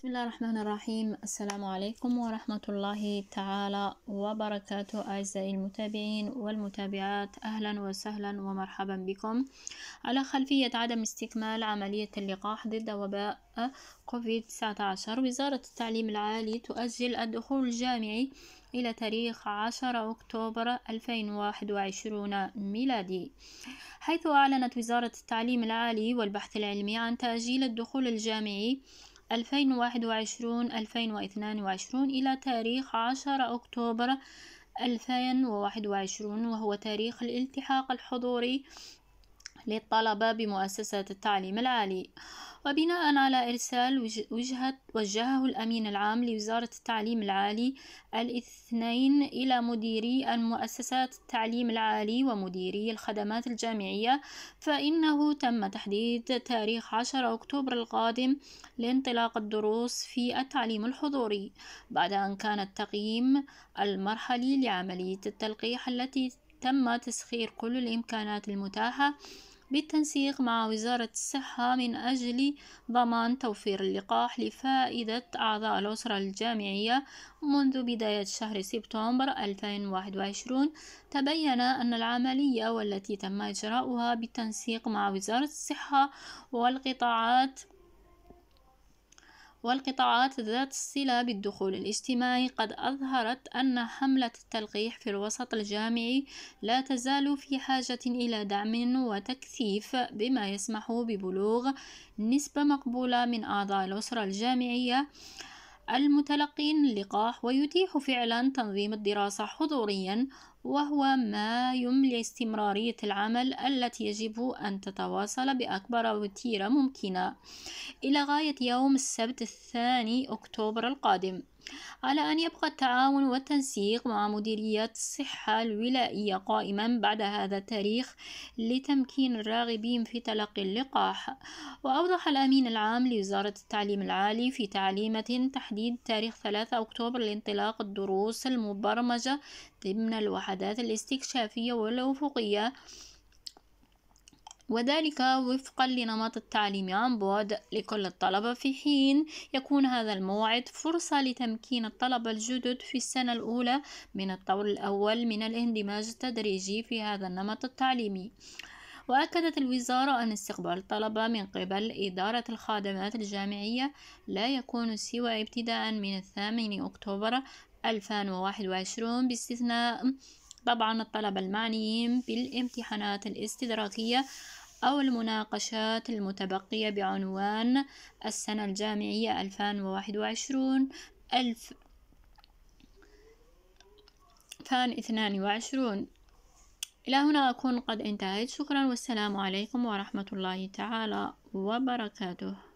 بسم الله الرحمن الرحيم السلام عليكم ورحمة الله تعالى وبركاته أعزائي المتابعين والمتابعات أهلا وسهلا ومرحبا بكم على خلفية عدم استكمال عملية اللقاح ضد وباء كوفيد-19 وزارة التعليم العالي تؤجل الدخول الجامعي إلى تاريخ 10 أكتوبر 2021 ميلادي حيث أعلنت وزارة التعليم العالي والبحث العلمي عن تأجيل الدخول الجامعي 2021 2022 إلى تاريخ 10 أكتوبر 2021 وهو تاريخ الالتحاق الحضوري للطلبة بمؤسسة التعليم العالي وبناء على إرسال وجهة وجهه الأمين العام لوزارة التعليم العالي الاثنين إلى مديري المؤسسات التعليم العالي ومديري الخدمات الجامعية فإنه تم تحديد تاريخ 10 أكتوبر القادم لانطلاق الدروس في التعليم الحضوري بعد أن كان التقييم المرحلي لعملية التلقيح التي تم تسخير كل الإمكانات المتاحة بالتنسيق مع وزارة الصحة من أجل ضمان توفير اللقاح لفائدة أعضاء الأسرة الجامعية منذ بداية شهر سبتمبر 2021 تبين أن العملية والتي تم إجراؤها بالتنسيق مع وزارة الصحة والقطاعات والقطاعات ذات الصلة بالدخول الاجتماعي قد أظهرت أن حملة التلقيح في الوسط الجامعي لا تزال في حاجة إلى دعم وتكثيف بما يسمح ببلوغ نسبة مقبولة من أعضاء الأسرة الجامعية المتلقين اللقاح ويتيح فعلا تنظيم الدراسة حضوريا وهو ما يملي استمرارية العمل التي يجب أن تتواصل بأكبر وتيرة ممكنة إلى غاية يوم السبت الثاني أكتوبر القادم على أن يبقى التعاون والتنسيق مع مديريات الصحة الولائية قائما بعد هذا التاريخ لتمكين الراغبين في تلقي اللقاح وأوضح الأمين العام لوزارة التعليم العالي في تعليمة تحديد تاريخ 3 أكتوبر لانطلاق الدروس المبرمجة ضمن الوحدات الاستكشافية والأفقية وذلك وفقا لنمط التعليم عن بعد لكل الطلبة في حين يكون هذا الموعد فرصة لتمكين الطلبة الجدد في السنة الأولى من الطور الأول من الاندماج التدريجي في هذا النمط التعليمي وأكدت الوزارة أن استقبال الطلبة من قبل إدارة الخدمات الجامعية لا يكون سوى ابتداء من الثامن أكتوبر 2021 باستثناء طبعا الطلبة المعنيين بالامتحانات الاستدراكية أو المناقشات المتبقية بعنوان السنة الجامعية 2021 ألف فان اثنان وعشرون إلى هنا أكون قد انتهيت شكرا والسلام عليكم ورحمة الله تعالى وبركاته